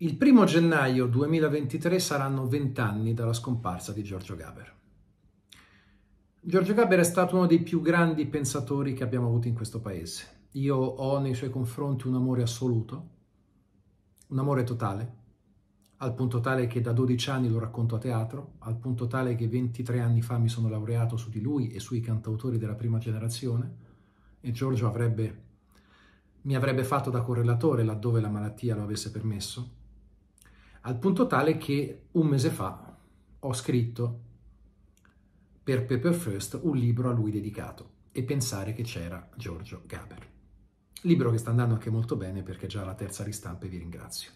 Il primo gennaio 2023 saranno vent'anni dalla scomparsa di Giorgio Gaber. Giorgio Gaber è stato uno dei più grandi pensatori che abbiamo avuto in questo paese. Io ho nei suoi confronti un amore assoluto, un amore totale, al punto tale che da 12 anni lo racconto a teatro, al punto tale che 23 anni fa mi sono laureato su di lui e sui cantautori della prima generazione e Giorgio avrebbe, mi avrebbe fatto da correlatore laddove la malattia lo avesse permesso al punto tale che un mese fa ho scritto per Pepper First un libro a lui dedicato e pensare che c'era Giorgio Gaber. Libro che sta andando anche molto bene perché è già la terza ristampa e vi ringrazio.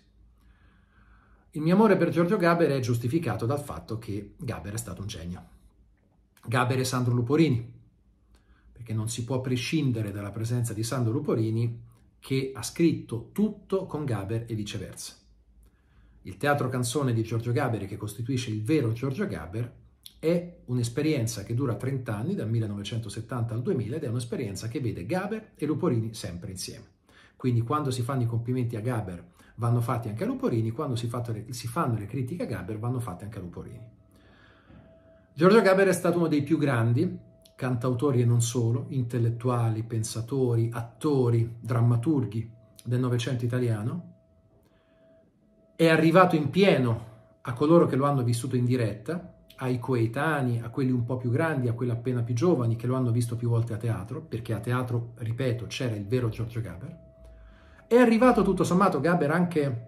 Il mio amore per Giorgio Gaber è giustificato dal fatto che Gaber è stato un genio. Gaber e Sandro Luporini, perché non si può prescindere dalla presenza di Sandro Luporini che ha scritto tutto con Gaber e viceversa. Il teatro canzone di Giorgio Gaber, che costituisce il vero Giorgio Gaber, è un'esperienza che dura 30 anni, dal 1970 al 2000, ed è un'esperienza che vede Gaber e Luporini sempre insieme. Quindi quando si fanno i complimenti a Gaber vanno fatti anche a Luporini, quando si, fanno le critiche a Gaber vanno fatte anche a Luporini. Giorgio Gaber è stato uno dei più grandi cantautori e non solo, intellettuali, pensatori, attori, drammaturghi del Novecento italiano, è arrivato in pieno a coloro che lo hanno vissuto in diretta, ai coetanei, a quelli un po' più grandi, a quelli appena più giovani che lo hanno visto più volte a teatro, perché a teatro, ripeto, c'era il vero Giorgio Gaber. È arrivato tutto sommato Gaber anche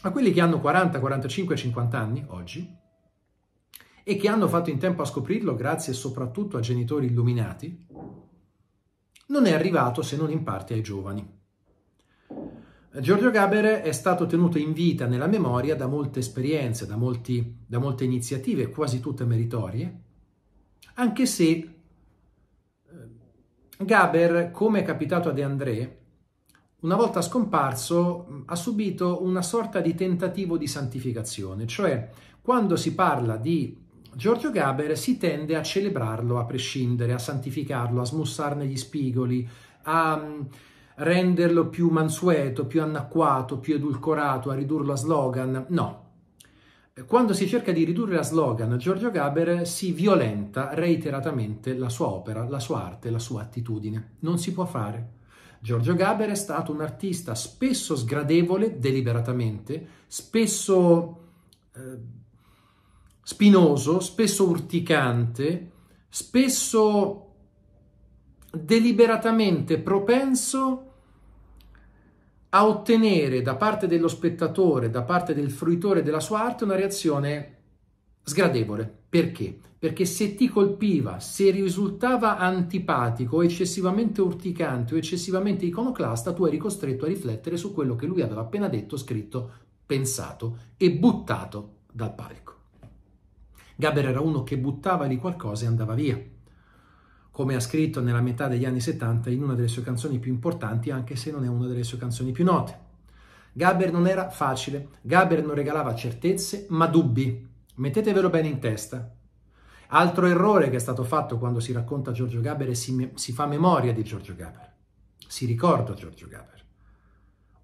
a quelli che hanno 40, 45, 50 anni oggi e che hanno fatto in tempo a scoprirlo grazie soprattutto a genitori illuminati, non è arrivato se non in parte ai giovani. Giorgio Gaber è stato tenuto in vita nella memoria da molte esperienze, da, molti, da molte iniziative, quasi tutte meritorie, anche se eh, Gaber, come è capitato a De André, una volta scomparso mm, ha subito una sorta di tentativo di santificazione, cioè quando si parla di Giorgio Gaber si tende a celebrarlo a prescindere, a santificarlo, a smussarne gli spigoli, a mm, renderlo più mansueto, più anacquato, più edulcorato, a ridurlo a slogan. No. Quando si cerca di ridurre a slogan Giorgio Gaber si violenta reiteratamente la sua opera, la sua arte, la sua attitudine. Non si può fare. Giorgio Gaber è stato un artista spesso sgradevole deliberatamente, spesso eh, spinoso, spesso urticante, spesso deliberatamente propenso a ottenere da parte dello spettatore, da parte del fruitore della sua arte, una reazione sgradevole. Perché? Perché se ti colpiva, se risultava antipatico, eccessivamente urticante o eccessivamente iconoclasta, tu eri costretto a riflettere su quello che lui aveva appena detto, scritto, pensato e buttato dal palco. Gaber era uno che buttava lì qualcosa e andava via come ha scritto nella metà degli anni 70 in una delle sue canzoni più importanti, anche se non è una delle sue canzoni più note. Gaber non era facile, Gaber non regalava certezze, ma dubbi. Mettetevelo bene in testa. Altro errore che è stato fatto quando si racconta Giorgio Gaber e si, me- si fa memoria di Giorgio Gaber. Si ricorda Giorgio Gaber.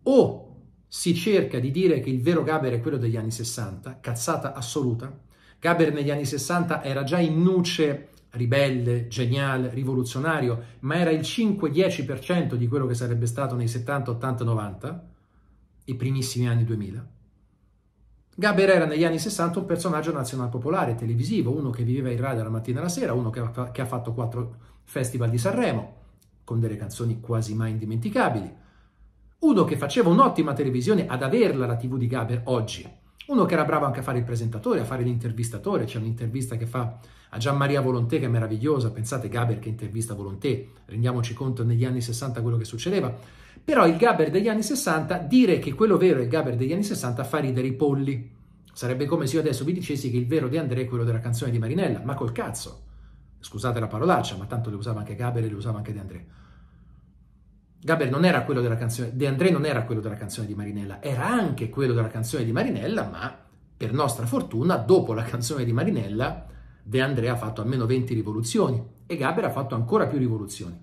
O si cerca di dire che il vero Gaber è quello degli anni 60, cazzata assoluta. Gaber negli anni 60 era già in nuce ribelle, geniale, rivoluzionario, ma era il 5-10% di quello che sarebbe stato nei 70, 80, 90, i primissimi anni 2000. Gaber era negli anni 60 un personaggio nazionale popolare, televisivo, uno che viveva in radio la mattina e la sera, uno che ha, che ha fatto quattro festival di Sanremo, con delle canzoni quasi mai indimenticabili, uno che faceva un'ottima televisione ad averla la TV di Gaber oggi, uno che era bravo anche a fare il presentatore, a fare l'intervistatore, c'è un'intervista che fa a Gian Maria Volontè che è meravigliosa, pensate Gaber che intervista Volontè, rendiamoci conto negli anni 60 quello che succedeva, però il Gaber degli anni 60, dire che quello vero è il Gaber degli anni 60 fa ridere i polli, sarebbe come se io adesso vi dicessi che il vero di André è quello della canzone di Marinella, ma col cazzo, scusate la parolaccia, ma tanto le usava anche Gaber e le usava anche De Andrea. Gaber non era quello della canzone, De André non era quello della canzone di Marinella, era anche quello della canzone di Marinella, ma per nostra fortuna, dopo la canzone di Marinella, De André ha fatto almeno 20 rivoluzioni e Gaber ha fatto ancora più rivoluzioni.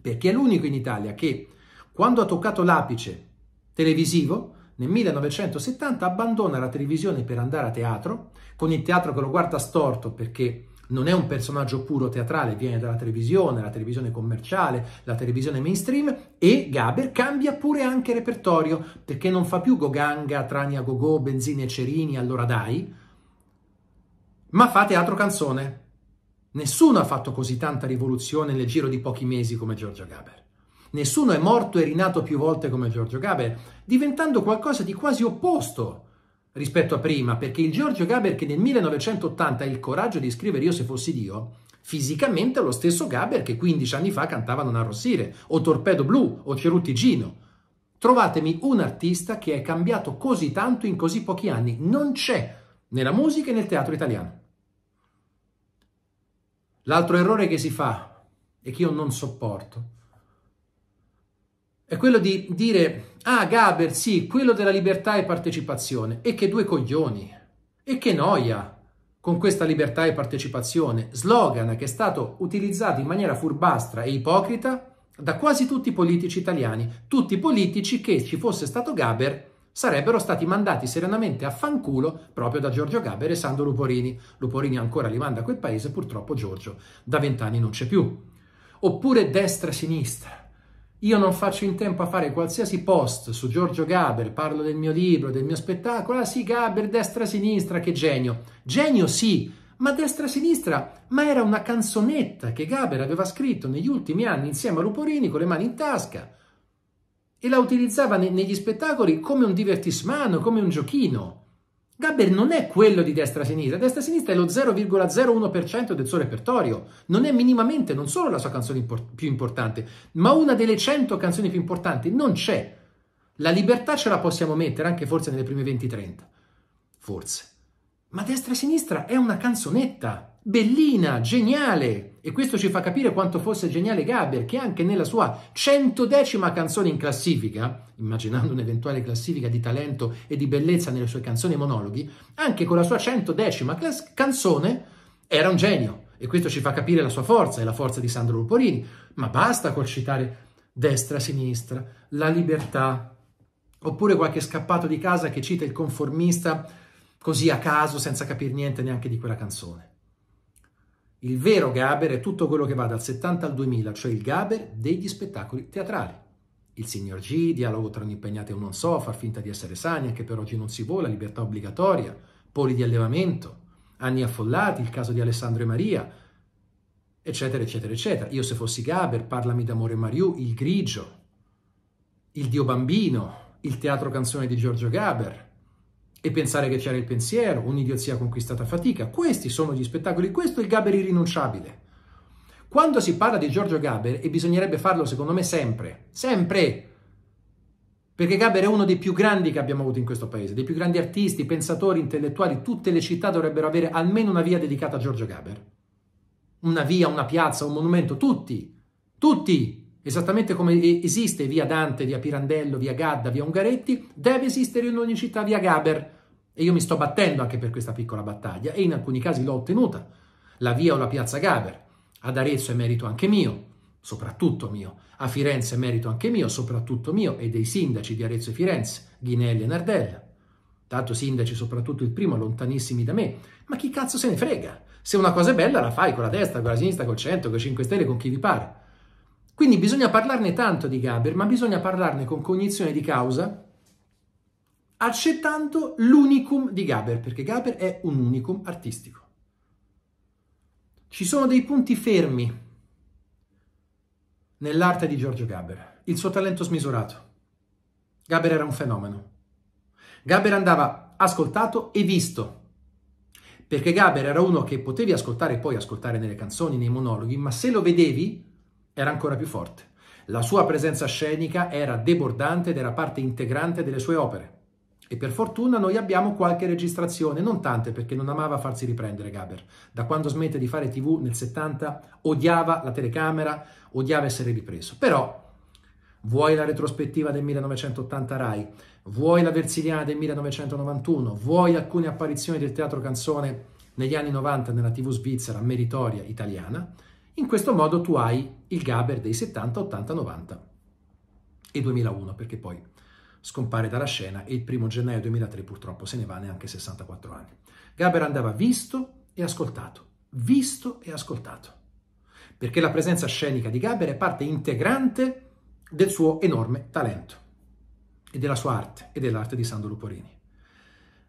Perché è l'unico in Italia che, quando ha toccato l'apice televisivo, nel 1970 abbandona la televisione per andare a teatro, con il teatro che lo guarda storto perché non è un personaggio puro teatrale, viene dalla televisione, la televisione commerciale, la televisione mainstream e Gaber cambia pure anche repertorio perché non fa più Goganga, Trania Gogò, Benzine e Cerini, allora dai, ma fa teatro canzone. Nessuno ha fatto così tanta rivoluzione nel giro di pochi mesi come Giorgio Gaber. Nessuno è morto e rinato più volte come Giorgio Gaber, diventando qualcosa di quasi opposto rispetto a prima, perché il Giorgio Gaber che nel 1980 ha il coraggio di scrivere Io se fossi Dio, fisicamente è lo stesso Gaber che 15 anni fa cantava Non arrossire, o Torpedo Blu, o Cerutti Gino. Trovatemi un artista che è cambiato così tanto in così pochi anni. Non c'è nella musica e nel teatro italiano. L'altro errore che si fa e che io non sopporto è quello di dire, ah Gaber, sì, quello della libertà e partecipazione, e che due coglioni, e che noia con questa libertà e partecipazione, slogan che è stato utilizzato in maniera furbastra e ipocrita da quasi tutti i politici italiani, tutti i politici che ci fosse stato Gaber sarebbero stati mandati serenamente a fanculo proprio da Giorgio Gaber e Sandro Luporini. Luporini ancora li manda a quel paese, purtroppo Giorgio da vent'anni non c'è più. Oppure destra-sinistra io non faccio in tempo a fare qualsiasi post su Giorgio Gaber, parlo del mio libro, del mio spettacolo, ah sì Gaber, destra-sinistra, che genio. Genio sì, ma destra-sinistra, ma era una canzonetta che Gaber aveva scritto negli ultimi anni insieme a Luporini con le mani in tasca e la utilizzava ne- negli spettacoli come un divertismano, come un giochino. Gaber non è quello di destra-sinistra, destra-sinistra è lo 0,01% del suo repertorio, non è minimamente non solo la sua canzone impor- più importante, ma una delle 100 canzoni più importanti, non c'è. La libertà ce la possiamo mettere anche forse nelle prime 20-30, forse. Ma destra-sinistra è una canzonetta, bellina, geniale, e questo ci fa capire quanto fosse geniale Gaber, che anche nella sua centodecima canzone in classifica, immaginando un'eventuale classifica di talento e di bellezza nelle sue canzoni monologhi, anche con la sua centodecima canzone era un genio. E questo ci fa capire la sua forza e la forza di Sandro Luporini. Ma basta col citare destra, sinistra, la libertà, oppure qualche scappato di casa che cita il conformista così a caso senza capire niente neanche di quella canzone. Il vero Gaber è tutto quello che va dal 70 al 2000, cioè il Gaber degli spettacoli teatrali. Il signor G, dialogo tra un impegnato e un non so, far finta di essere sani, anche per oggi non si vola, libertà obbligatoria, poli di allevamento, anni affollati, il caso di Alessandro e Maria, eccetera, eccetera, eccetera. Io se fossi Gaber, parlami d'amore Mariù, il grigio, il Dio bambino, il teatro canzone di Giorgio Gaber, e pensare che c'era il pensiero, un'idiozia conquistata a fatica. Questi sono gli spettacoli, questo è il Gaber irrinunciabile. Quando si parla di Giorgio Gaber, e bisognerebbe farlo secondo me sempre, sempre, perché Gaber è uno dei più grandi che abbiamo avuto in questo paese, dei più grandi artisti, pensatori, intellettuali, tutte le città dovrebbero avere almeno una via dedicata a Giorgio Gaber. Una via, una piazza, un monumento, tutti, tutti, esattamente come esiste via Dante, via Pirandello, via Gadda, via Ungaretti, deve esistere in ogni città via Gaber, e io mi sto battendo anche per questa piccola battaglia e in alcuni casi l'ho ottenuta. La via o la piazza Gaber. Ad Arezzo è merito anche mio, soprattutto mio. A Firenze è merito anche mio, soprattutto mio, e dei sindaci di Arezzo e Firenze, Ghinelli e Nardella. Tanto sindaci, soprattutto il primo, lontanissimi da me. Ma chi cazzo se ne frega? Se una cosa è bella la fai con la destra, con la sinistra, col centro, con 5 Stelle, con chi vi pare. Quindi bisogna parlarne tanto di Gaber, ma bisogna parlarne con cognizione di causa accettando l'unicum di Gaber, perché Gaber è un unicum artistico. Ci sono dei punti fermi nell'arte di Giorgio Gaber, il suo talento smisurato. Gaber era un fenomeno. Gaber andava ascoltato e visto, perché Gaber era uno che potevi ascoltare e poi ascoltare nelle canzoni, nei monologhi, ma se lo vedevi era ancora più forte. La sua presenza scenica era debordante ed era parte integrante delle sue opere. E per fortuna noi abbiamo qualche registrazione, non tante perché non amava farsi riprendere Gaber. Da quando smette di fare tv nel 70 odiava la telecamera, odiava essere ripreso. Però vuoi la retrospettiva del 1980 Rai, vuoi la Versiliana del 1991, vuoi alcune apparizioni del teatro canzone negli anni 90 nella tv svizzera meritoria italiana, in questo modo tu hai il Gaber dei 70, 80, 90 e 2001 perché poi scompare dalla scena e il primo gennaio 2003 purtroppo se ne va neanche 64 anni. Gaber andava visto e ascoltato, visto e ascoltato, perché la presenza scenica di Gaber è parte integrante del suo enorme talento e della sua arte e dell'arte di Sandro Luporini.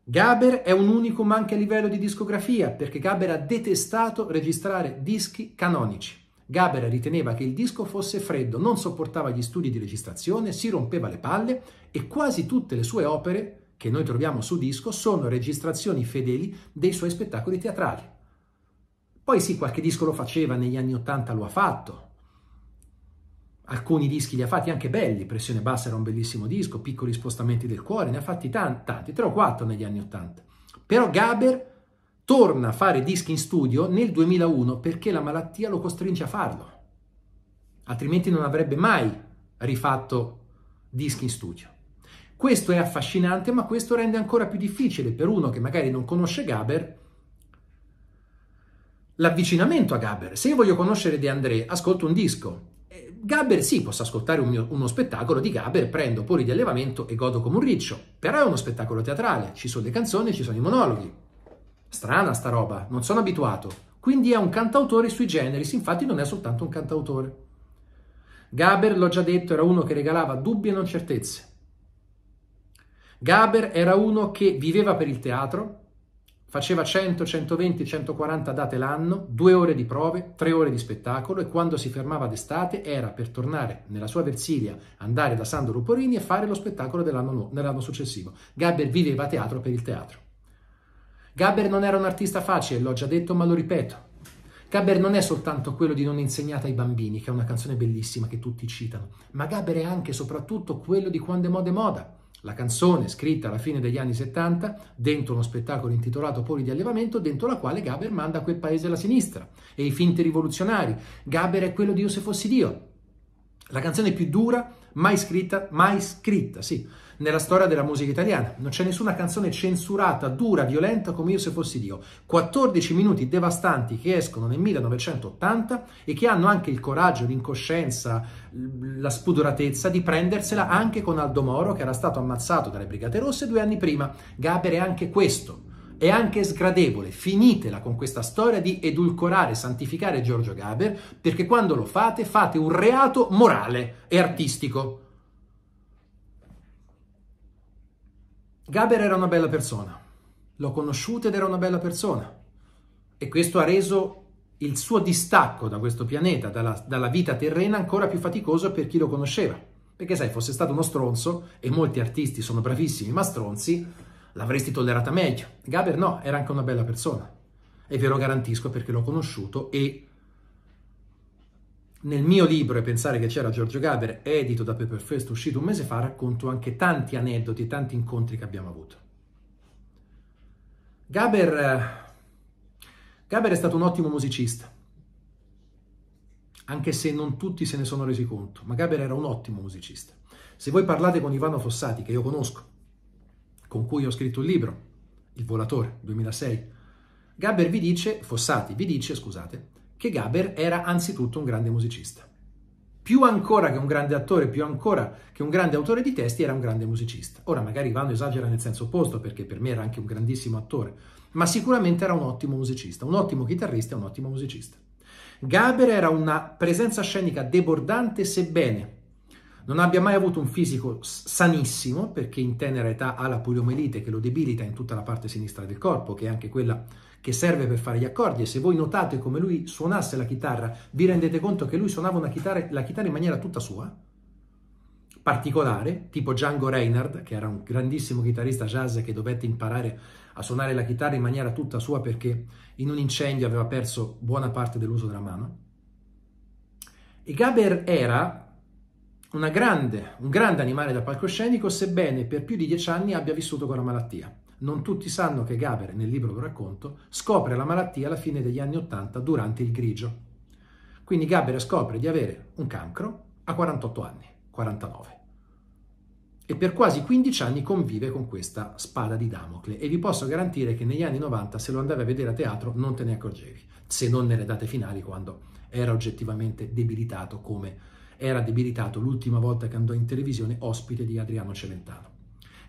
Gaber è un unicum anche a livello di discografia, perché Gaber ha detestato registrare dischi canonici. Gaber riteneva che il disco fosse freddo, non sopportava gli studi di registrazione, si rompeva le palle e quasi tutte le sue opere che noi troviamo su disco sono registrazioni fedeli dei suoi spettacoli teatrali. Poi sì, qualche disco lo faceva, negli anni Ottanta lo ha fatto. Alcuni dischi li ha fatti anche belli, Pressione Bassa era un bellissimo disco, Piccoli Spostamenti del Cuore, ne ha fatti tanti, tanti 3 o 4 negli anni Ottanta. Però Gaber torna a fare dischi in studio nel 2001 perché la malattia lo costringe a farlo, altrimenti non avrebbe mai rifatto dischi in studio. Questo è affascinante, ma questo rende ancora più difficile per uno che magari non conosce Gaber l'avvicinamento a Gaber. Se io voglio conoscere De André, ascolto un disco. Eh, Gaber sì, posso ascoltare un mio, uno spettacolo di Gaber, prendo poli di allevamento e godo come un riccio, però è uno spettacolo teatrale, ci sono le canzoni, ci sono i monologhi, Strana sta roba, non sono abituato. Quindi è un cantautore sui generis, infatti non è soltanto un cantautore. Gaber, l'ho già detto, era uno che regalava dubbi e non certezze. Gaber era uno che viveva per il teatro, faceva 100, 120, 140 date l'anno, due ore di prove, tre ore di spettacolo e quando si fermava d'estate era per tornare nella sua Versilia, andare da Sandro Ruporini e fare lo spettacolo dell'anno, dell'anno successivo. Gaber viveva teatro per il teatro. Gaber non era un artista facile, l'ho già detto ma lo ripeto. Gaber non è soltanto quello di Non insegnare ai bambini, che è una canzone bellissima che tutti citano, ma Gaber è anche e soprattutto quello di Quando è moda è moda, la canzone scritta alla fine degli anni 70 dentro uno spettacolo intitolato Poli di allevamento, dentro la quale Gaber manda quel paese alla sinistra e i finti rivoluzionari. Gaber è quello di Io se fossi Dio. La canzone più dura mai scritta, mai scritta, sì, nella storia della musica italiana. Non c'è nessuna canzone censurata, dura, violenta come Io se fossi Dio. 14 minuti devastanti che escono nel 1980 e che hanno anche il coraggio, l'incoscienza, la spudoratezza di prendersela anche con Aldo Moro che era stato ammazzato dalle Brigate Rosse due anni prima. Gaber è anche questo è anche sgradevole. Finitela con questa storia di edulcorare, santificare Giorgio Gaber, perché quando lo fate fate un reato morale e artistico. Gaber era una bella persona, l'ho conosciuta ed era una bella persona e questo ha reso il suo distacco da questo pianeta, dalla, dalla, vita terrena, ancora più faticoso per chi lo conosceva. Perché sai, fosse stato uno stronzo, e molti artisti sono bravissimi ma stronzi, l'avresti tollerata meglio. Gaber no, era anche una bella persona. E ve lo garantisco perché l'ho conosciuto e nel mio libro E pensare che c'era Giorgio Gaber, edito da Paperfest, uscito un mese fa, racconto anche tanti aneddoti e tanti incontri che abbiamo avuto. Gaber, eh, Gaber è stato un ottimo musicista, anche se non tutti se ne sono resi conto, ma Gaber era un ottimo musicista. Se voi parlate con Ivano Fossati, che io conosco, con cui ho scritto il libro, Il Volatore, 2006, Gaber vi dice, Fossati vi dice, scusate, che Gaber era anzitutto un grande musicista. Più ancora che un grande attore, più ancora che un grande autore di testi, era un grande musicista. Ora magari Ivano esagera nel senso opposto, perché per me era anche un grandissimo attore, ma sicuramente era un ottimo musicista, un ottimo chitarrista e un ottimo musicista. Gaber era una presenza scenica debordante, sebbene non abbia mai avuto un fisico sanissimo, perché in tenera età ha la poliomelite che lo debilita in tutta la parte sinistra del corpo, che è anche quella che serve per fare gli accordi e se voi notate come lui suonasse la chitarra, vi rendete conto che lui suonava chitarra, la chitarra in maniera tutta sua, particolare, tipo Django Reinhardt, che era un grandissimo chitarrista jazz che dovette imparare a suonare la chitarra in maniera tutta sua perché in un incendio aveva perso buona parte dell'uso della mano. E Gaber era, grande, un grande animale da palcoscenico, sebbene per più di dieci anni abbia vissuto con la malattia. Non tutti sanno che Gaber, nel libro lo racconto, scopre la malattia alla fine degli anni Ottanta durante il grigio. Quindi Gaber scopre di avere un cancro a 48 anni, 49. E per quasi 15 anni convive con questa spada di Damocle e vi posso garantire che negli anni 90 se lo andavi a vedere a teatro non te ne accorgevi, se non nelle date finali quando era oggettivamente debilitato come era debilitato l'ultima volta che andò in televisione ospite di Adriano Celentano.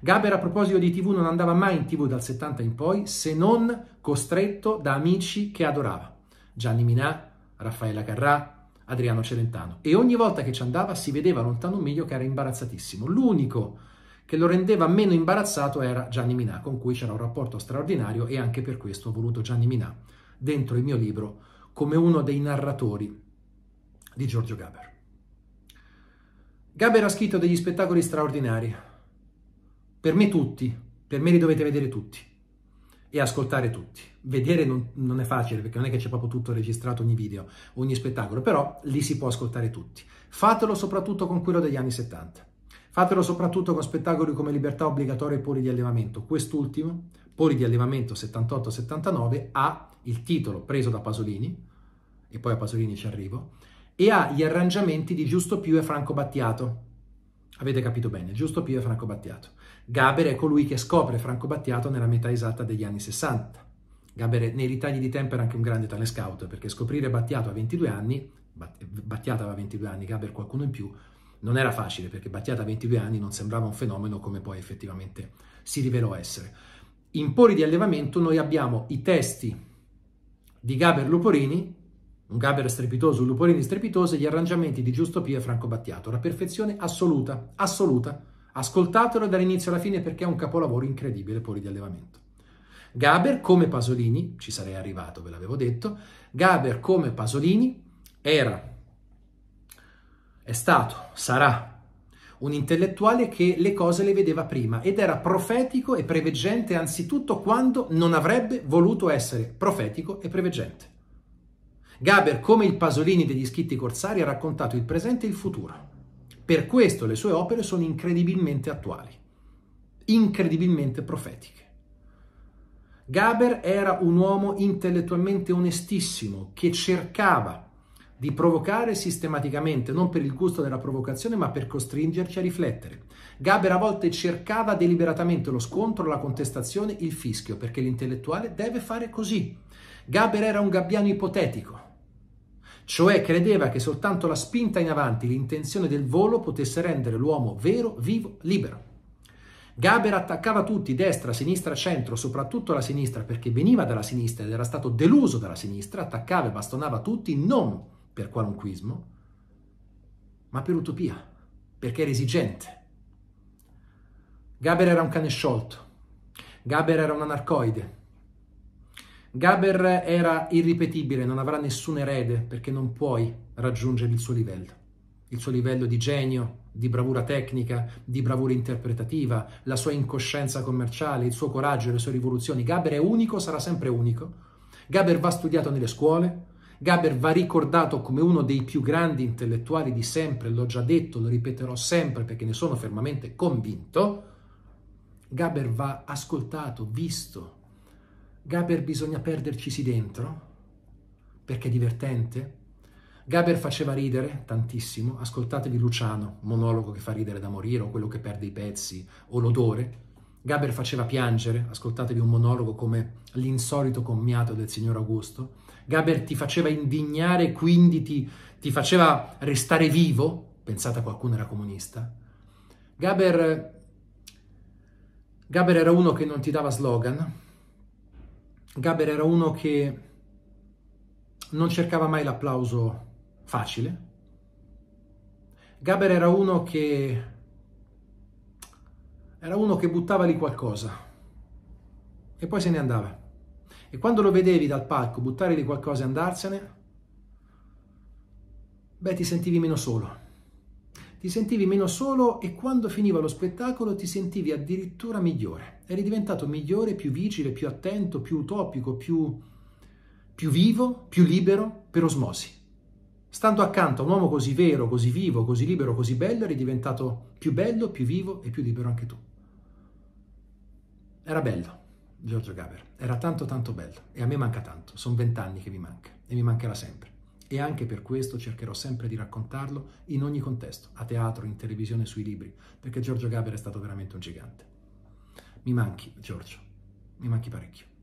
Gaber a proposito di TV non andava mai in TV dal 70 in poi se non costretto da amici che adorava. Gianni Minà, Raffaella Carrà, Adriano Celentano. E ogni volta che ci andava si vedeva lontano un miglio che era imbarazzatissimo. L'unico che lo rendeva meno imbarazzato era Gianni Minà, con cui c'era un rapporto straordinario e anche per questo ho voluto Gianni Minà dentro il mio libro come uno dei narratori di Giorgio Gaber. Gaber ha scritto degli spettacoli straordinari. Per me tutti, per me li dovete vedere tutti e ascoltare tutti. Vedere non, non, è facile perché non è che c'è proprio tutto registrato ogni video, ogni spettacolo, però li si può ascoltare tutti. Fatelo soprattutto con quello degli anni 70. Fatelo soprattutto con spettacoli come Libertà Obbligatoria e Poli di Allevamento. Quest'ultimo, Poli di Allevamento 78-79, ha il titolo preso da Pasolini, e poi a Pasolini ci arrivo, e ha gli arrangiamenti di Giusto Pio e Franco Battiato. Avete capito bene, Giusto Pio e Franco Battiato. Gaber è colui che scopre Franco Battiato nella metà esatta degli anni 60. Gaber nei ritagli di tempo era anche un grande tale scout, perché scoprire Battiato a 22 anni, Battiato aveva 22 anni, Gaber qualcuno in più, non era facile, perché Battiato a 22 anni non sembrava un fenomeno come poi effettivamente si rivelò essere. In pori di allevamento noi abbiamo i testi di Gaber Luporini, un Gaber strepitoso, un Lupolini strepitoso, e gli arrangiamenti di Giusto Pio e Franco Battiato. La perfezione assoluta, assoluta. Ascoltatelo dall'inizio alla fine perché è un capolavoro incredibile poi di allevamento. Gaber, come Pasolini, ci sarei arrivato, ve l'avevo detto, Gaber, come Pasolini, era, è stato, sarà un intellettuale che le cose le vedeva prima ed era profetico e preveggente anzitutto quando non avrebbe voluto essere profetico e preveggente. Gaber, come il Pasolini degli scritti corsari, ha raccontato il presente e il futuro. Per questo le sue opere sono incredibilmente attuali, incredibilmente profetiche. Gaber era un uomo intellettualmente onestissimo che cercava di provocare sistematicamente, non per il gusto della provocazione, ma per costringerci a riflettere. Gaber a volte cercava deliberatamente lo scontro, la contestazione, il fischio, perché l'intellettuale deve fare così. Gaber era un gabbiano ipotetico cioè credeva che soltanto la spinta in avanti, l'intenzione del volo potesse rendere l'uomo vero, vivo, libero. Gaber attaccava tutti, destra, sinistra, centro, soprattutto la sinistra, perché veniva dalla sinistra ed era stato deluso dalla sinistra, attaccava e bastonava tutti non per qualunquismo, ma per utopia, perché era esigente. Gaber era un cane sciolto, Gaber era un anarcoide, Gaber era irripetibile, non avrà nessun erede perché non puoi raggiungere il suo livello. Il suo livello di genio, di bravura tecnica, di bravura interpretativa, la sua incoscienza commerciale, il suo coraggio, le sue rivoluzioni. Gaber è unico, sarà sempre unico. Gaber va studiato nelle scuole, Gaber va ricordato come uno dei più grandi intellettuali di sempre, l'ho già detto, lo ripeterò sempre perché ne sono fermamente convinto. Gaber va ascoltato, visto, Gaber bisogna perdercisi dentro perché è divertente. Gaber faceva ridere tantissimo, ascoltatevi Luciano, monologo che fa ridere da morire o quello che perde i pezzi o l'odore. Gaber faceva piangere, ascoltatevi un monologo come l'insolito commiato del signor Augusto. Gaber ti faceva indignare, quindi ti, ti faceva restare vivo, pensate a qualcuno era comunista. Gaber, Gaber era uno che non ti dava slogan, Gaber era uno che non cercava mai l'applauso facile. Gaber era uno che era uno che buttava lì qualcosa e poi se ne andava. E quando lo vedevi dal palco buttare lì qualcosa e andarsene, beh, ti sentivi meno solo ti sentivi meno solo e quando finiva lo spettacolo ti sentivi addirittura migliore. Eri diventato migliore, più vigile, più attento, più utopico, più, più vivo, più libero, per osmosi. Stando accanto a un uomo così vero, così vivo, così libero, così bello, eri diventato più bello, più vivo e più libero anche tu. Era bello, Giorgio Gaber, era tanto tanto bello e a me manca tanto, sono vent'anni che mi manca e mi mancherà sempre e anche per questo cercherò sempre di raccontarlo in ogni contesto, a teatro, in televisione, sui libri, perché Giorgio Gaber è stato veramente un gigante. Mi manchi, Giorgio, mi manchi parecchio.